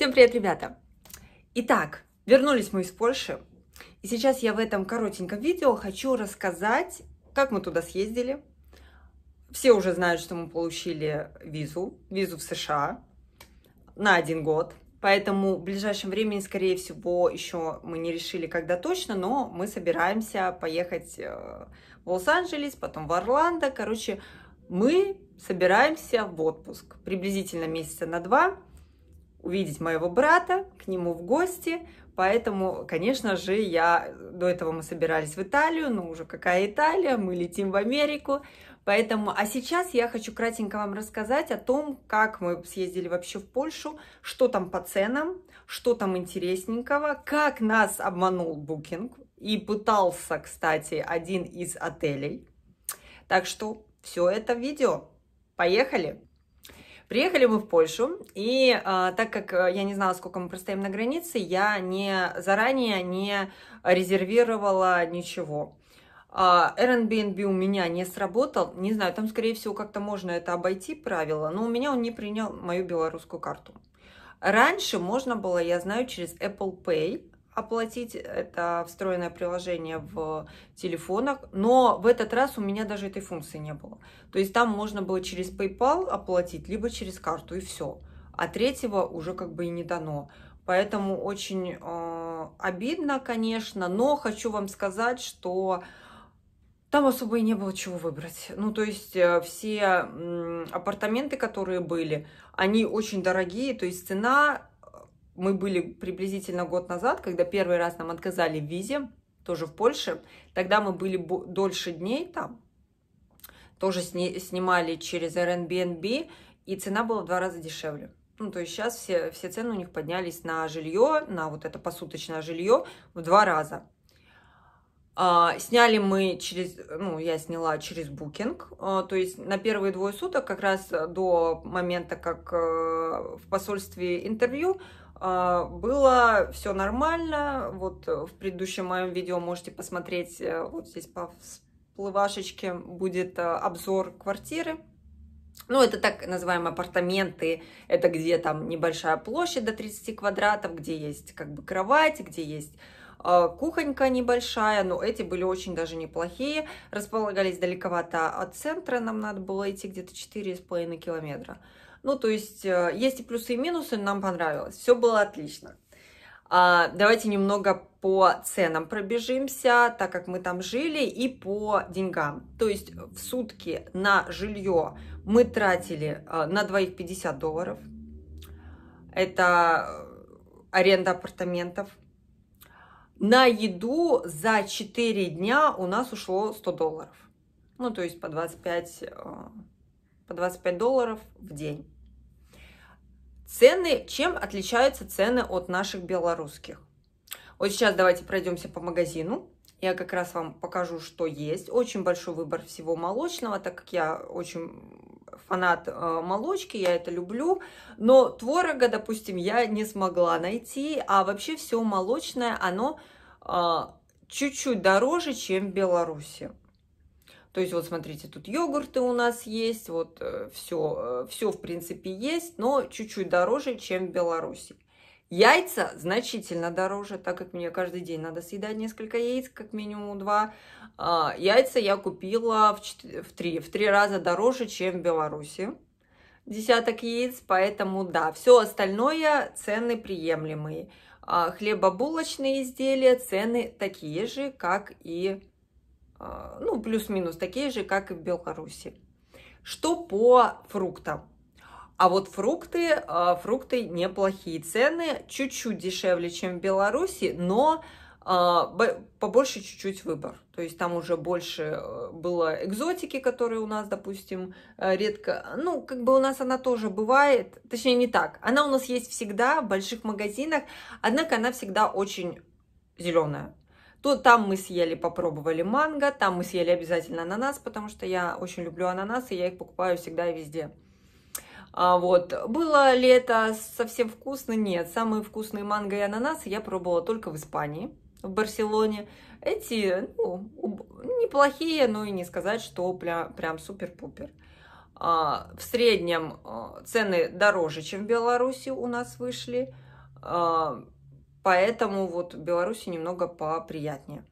Всем привет, ребята! Итак, вернулись мы из Польши. И сейчас я в этом коротеньком видео хочу рассказать, как мы туда съездили. Все уже знают, что мы получили визу, визу в США на один год. Поэтому в ближайшем времени, скорее всего, еще мы не решили, когда точно, но мы собираемся поехать э, в Лос-Анджелес, потом в Орландо. Короче, мы собираемся в отпуск приблизительно месяца на два – увидеть моего брата, к нему в гости. Поэтому, конечно же, я до этого мы собирались в Италию, но уже какая Италия, мы летим в Америку. Поэтому, а сейчас я хочу кратенько вам рассказать о том, как мы съездили вообще в Польшу, что там по ценам, что там интересненького, как нас обманул Booking и пытался, кстати, один из отелей. Так что все это видео. Поехали! Приехали мы в Польшу, и э, так как э, я не знала, сколько мы простоим на границе, я не заранее не резервировала ничего. А, Airbnb у меня не сработал. Не знаю, там, скорее всего, как-то можно это обойти, правило. Но у меня он не принял мою белорусскую карту. Раньше можно было, я знаю, через Apple Pay оплатить. Это встроенное приложение в телефонах. Но в этот раз у меня даже этой функции не было. То есть там можно было через PayPal оплатить, либо через карту, и все. А третьего уже как бы и не дано. Поэтому очень э, обидно, конечно, но хочу вам сказать, что там особо и не было чего выбрать. Ну, то есть э, все апартаменты, которые были, они очень дорогие, то есть цена мы были приблизительно год назад, когда первый раз нам отказали в визе, тоже в Польше. Тогда мы были дольше дней там, тоже сни снимали через Airbnb, и цена была в два раза дешевле. Ну, то есть сейчас все, все цены у них поднялись на жилье, на вот это посуточное жилье в два раза. А, сняли мы через, ну, я сняла через Booking, а, то есть на первые двое суток, как раз до момента, как а, в посольстве интервью, а, было все нормально. Вот э, в предыдущем моем видео можете посмотреть, э, вот здесь по всплывашечке будет э, обзор квартиры. Ну, это так называемые апартаменты, это где там небольшая площадь до 30 квадратов, где есть как бы кровать, где есть а, кухонька небольшая, но эти были очень даже неплохие. Располагались далековато от центра, нам надо было идти где-то 4,5 километра. Ну, то есть, э, есть и плюсы, и минусы, нам понравилось. Все было отлично. А, давайте немного по ценам пробежимся, так как мы там жили, и по деньгам. То есть в сутки на жилье мы тратили а, на двоих 50 долларов. Это э, аренда апартаментов. На еду за 4 дня у нас ушло 100 долларов. Ну, то есть по 25 по 25 долларов в день. Цены, чем отличаются цены от наших белорусских? Вот сейчас давайте пройдемся по магазину. Я как раз вам покажу, что есть. Очень большой выбор всего молочного, так как я очень фанат э, молочки, я это люблю. Но творога, допустим, я не смогла найти, а вообще все молочное, оно э, чуть-чуть дороже, чем в Беларуси. То есть вот смотрите, тут йогурты у нас есть, вот все, э, все э, в принципе есть, но чуть-чуть дороже, чем в Беларуси. Яйца значительно дороже, так как мне каждый день надо съедать несколько яиц, как минимум два. А, яйца я купила в, 4, в, 3, в 3 раза дороже, чем в Беларуси. Десяток яиц, поэтому да, все остальное цены приемлемые. А хлебобулочные изделия, цены такие же, как и а, ну, плюс-минус такие же, как и в Беларуси. Что по фруктам? А вот фрукты, а, фрукты неплохие цены, чуть-чуть дешевле, чем в Беларуси, но а, побольше чуть-чуть выбор. То есть там уже больше было экзотики, которые у нас, допустим, редко... Ну, как бы у нас она тоже бывает, точнее не так. Она у нас есть всегда в больших магазинах, однако она всегда очень зеленая. То там мы съели, попробовали манго, там мы съели обязательно ананас, потому что я очень люблю ананасы, я их покупаю всегда и везде. А вот. Было ли это совсем вкусно? Нет. Самые вкусные манго и ананасы я пробовала только в Испании, в Барселоне. Эти, ну, неплохие, но и не сказать, что прям, супер-пупер. А, в среднем э, цены дороже, чем в Беларуси у нас вышли. А, Поэтому вот в Беларуси немного поприятнее.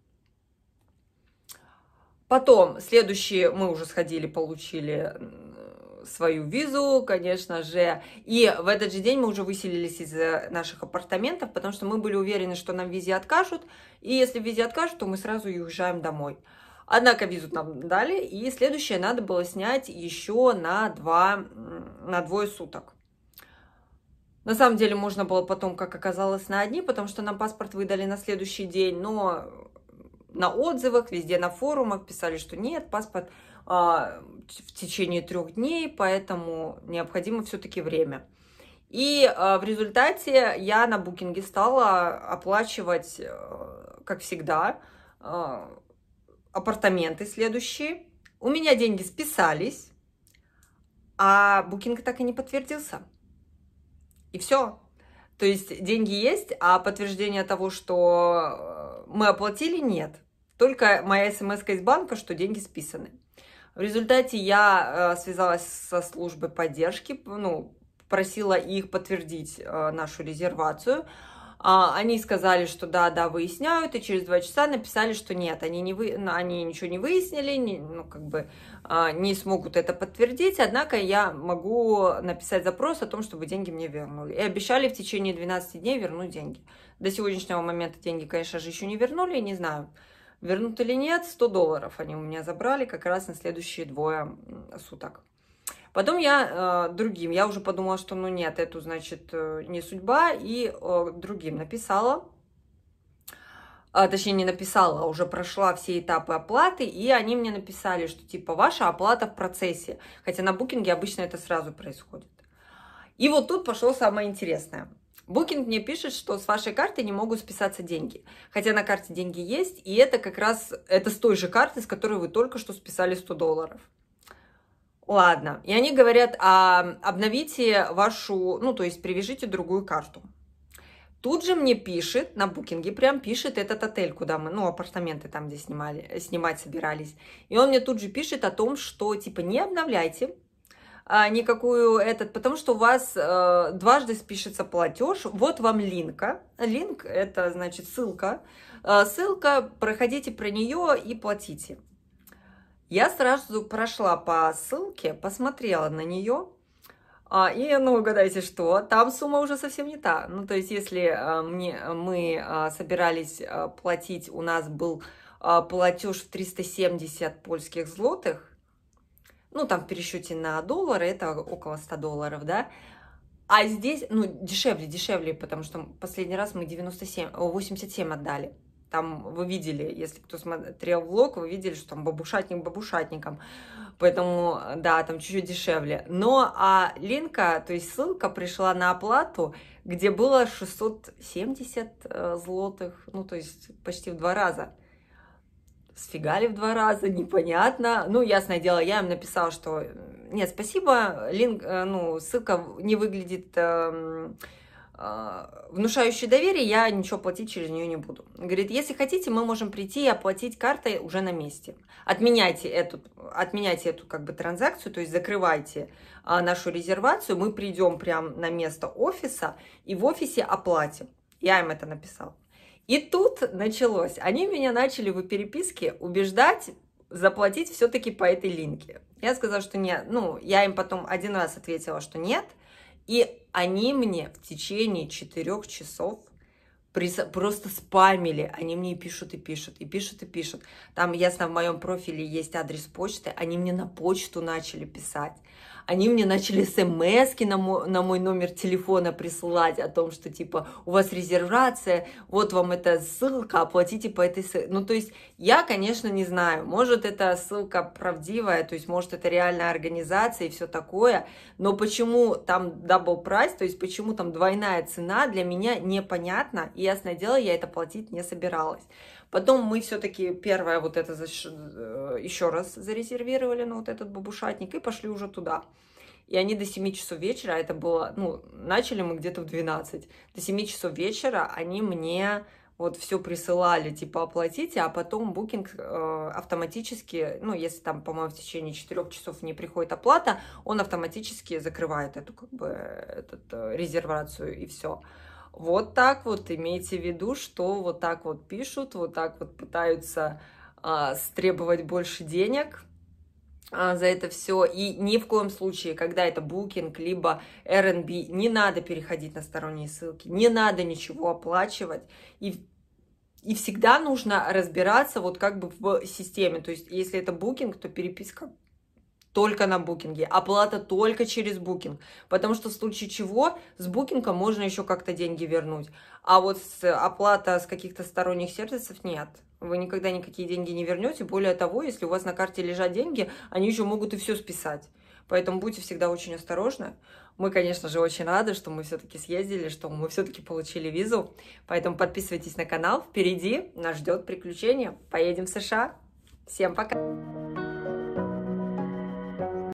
Потом, следующие, мы уже сходили, получили свою визу, конечно же. И в этот же день мы уже выселились из э, наших апартаментов, потому что мы были уверены, что нам визе откажут. И если визе откажут, то мы сразу уезжаем домой. Однако визу нам дали, и следующее надо было снять еще на, два, на двое суток. На самом деле можно было потом, как оказалось, на одни, потому что нам паспорт выдали на следующий день, но на отзывах, везде на форумах писали, что нет, паспорт а, в течение трех дней, поэтому необходимо все-таки время. И а, в результате я на букинге стала оплачивать, э, как всегда, а, апартаменты следующие. У меня деньги списались, а букинг так и не подтвердился и все. То есть деньги есть, а подтверждение того, что э, мы оплатили, нет. Только моя смс из банка, что деньги списаны. В результате я э, связалась со службой поддержки, ну, просила их подтвердить э, нашу резервацию – а, они сказали, что да, да, выясняют, и через два часа написали, что нет, они, не вы... они ничего не выяснили, не, ну, как бы а, не смогут это подтвердить, однако я могу написать запрос о том, чтобы деньги мне вернули. И обещали в течение 12 дней вернуть деньги. До сегодняшнего момента деньги, конечно же, еще не вернули, не знаю, вернут или нет, 100 долларов они у меня забрали как раз на следующие двое суток. Потом я э, другим, я уже подумала, что ну нет, эту, значит, э, не судьба, и э, другим написала, а, точнее не написала, а уже прошла все этапы оплаты, и они мне написали, что типа ваша оплата в процессе, хотя на букинге обычно это сразу происходит. И вот тут пошло самое интересное. Букинг мне пишет, что с вашей карты не могут списаться деньги. Хотя на карте деньги есть, и это как раз это с той же карты, с которой вы только что списали 100 долларов. Ладно. И они говорят, а, обновите вашу, ну, то есть привяжите другую карту. Тут же мне пишет, на букинге прям пишет этот отель, куда мы, ну, апартаменты там, где снимали, снимать собирались. И он мне тут же пишет о том, что, типа, не обновляйте а, никакую этот, потому что у вас э, дважды спишется платеж. Вот вам линка. Линк – это, значит, ссылка. Э, ссылка, проходите про нее и платите. Я сразу прошла по ссылке, посмотрела на нее, а, и, ну, угадайте, что? Там сумма уже совсем не та. Ну, то есть, если а, мне, мы а, собирались а, платить, у нас был а, платеж в 370 польских злотых, ну, там в пересчете на доллары, это около 100 долларов, да, а здесь, ну, дешевле, дешевле, потому что последний раз мы 97, 87 отдали. Там вы видели, если кто смотрел влог, вы видели, что там бабушатник бабушатником. Поэтому, э, да, там чуть-чуть дешевле. Но а линка, то есть ссылка пришла на оплату, где было 670 э, злотых, ну, то есть почти в два раза сфигали в два раза, непонятно. Ну, ясное дело, я им написала, что нет, спасибо, линк, э, ну, ссылка не выглядит эм, а, внушающей доверие, я ничего платить через нее не буду. Говорит, если хотите, мы можем прийти и оплатить картой уже на месте. Отменяйте эту, отменяйте эту как бы транзакцию, то есть закрывайте а, нашу резервацию, мы придем прямо на место офиса и в офисе оплатим. Я им это написал. И тут началось. Они меня начали в переписке убеждать заплатить все-таки по этой линке. Я сказала, что нет. Ну, я им потом один раз ответила, что нет – и они мне в течение четырех часов просто спамили. Они мне и пишут, и пишут, и пишут, и пишут. Там ясно в моем профиле есть адрес почты. Они мне на почту начали писать они мне начали смс на, мой, на мой номер телефона присылать о том, что типа у вас резервация, вот вам эта ссылка, оплатите по этой ссылке. Ну, то есть я, конечно, не знаю, может, эта ссылка правдивая, то есть, может, это реальная организация и все такое, но почему там Double Price, то есть почему там двойная цена, для меня непонятно, и ясное дело, я это платить не собиралась. Потом мы все-таки первое вот это э, еще раз зарезервировали на вот этот бабушатник и пошли уже туда. И они до 7 часов вечера, а это было, ну, начали мы где-то в 12, до 7 часов вечера они мне вот все присылали, типа оплатите, а потом букинг э, автоматически, ну, если там, по-моему, в течение 4 часов не приходит оплата, он автоматически закрывает эту, как бы, этот, э, резервацию и все. Вот так вот имейте в виду, что вот так вот пишут, вот так вот пытаются э, стребовать больше денег – а, за это все. И ни в коем случае, когда это Booking, либо R&B, не надо переходить на сторонние ссылки, не надо ничего оплачивать. И, и всегда нужно разбираться вот как бы в системе. То есть, если это Booking, то переписка только на букинге, оплата только через букинг, потому что в случае чего с букинга можно еще как-то деньги вернуть, а вот с, э, оплата с каких-то сторонних сервисов нет. Вы никогда никакие деньги не вернете. Более того, если у вас на карте лежат деньги, они еще могут и все списать. Поэтому будьте всегда очень осторожны. Мы, конечно же, очень рады, что мы все-таки съездили, что мы все-таки получили визу. Поэтому подписывайтесь на канал. Впереди нас ждет приключение. Поедем в США. Всем пока!